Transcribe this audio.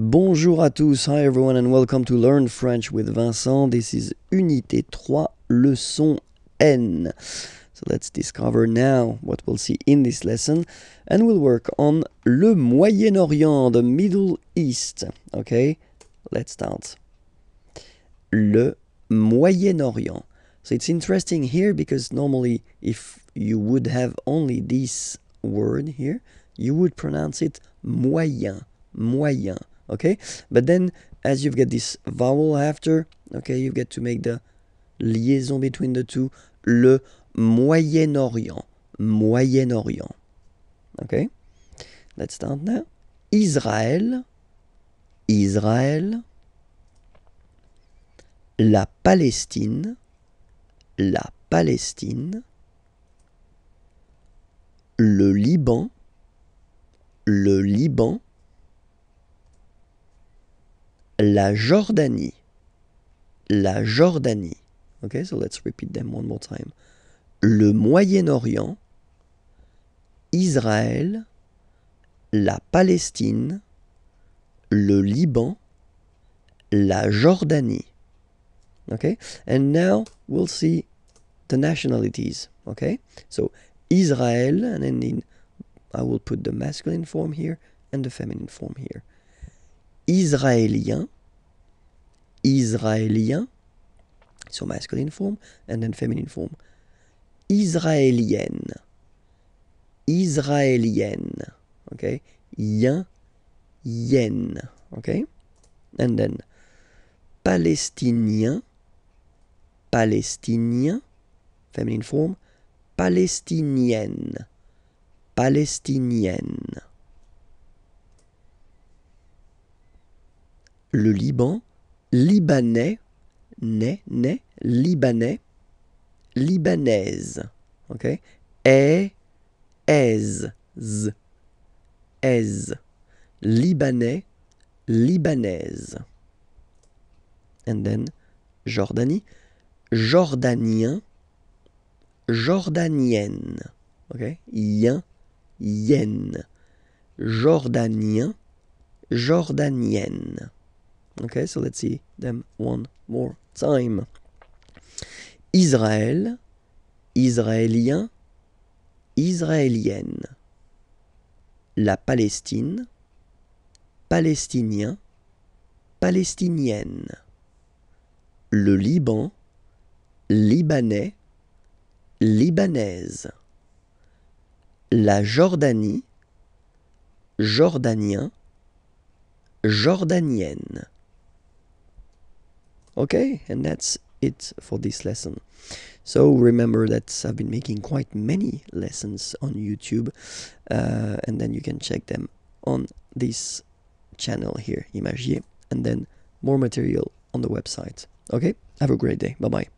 Bonjour à tous, hi everyone and welcome to Learn French with Vincent. This is Unité 3, leçon N. So let's discover now what we'll see in this lesson and we'll work on le Moyen-Orient, the Middle East. Okay, let's start. Le Moyen-Orient. So it's interesting here because normally if you would have only this word here, you would pronounce it moyen, moyen. okay but then as you've got this vowel after okay you've got to make the liaison between the two le Moyen-Orient Moyen-Orient okay let's start now Israël Israël la Palestine la Palestine le Liban le Liban la Jordanie. La Jordanie. Ok, so let's repeat them one more time. Le Moyen-Orient, Israël, la Palestine, le Liban, la Jordanie. Okay? And now we'll see the nationalities. Okay? So Israël, and then I will put the masculine form here and the feminine form here israélien, israélien, sur masculine form and then feminine form, israélienne, israélienne, ok, yen, yen, ok, and then palestinien, palestinien, feminine form, palestinienne, palestinienne. le Liban, libanais, né, né, libanais, libanaise, ok Et, aise, z, libanais, libanaise. And then, Jordanie, jordanien, jordanienne, ok Yen, yen, jordanien, jordanienne. Ok, so let's see them one more time. Israël, israélien, israélienne. La Palestine, palestinien, palestinienne. Le Liban, libanais, libanaise. La Jordanie, jordanien, jordanienne. Okay, and that's it for this lesson. So remember that I've been making quite many lessons on YouTube uh, and then you can check them on this channel here, Imagier, and then more material on the website. Okay, have a great day. Bye-bye.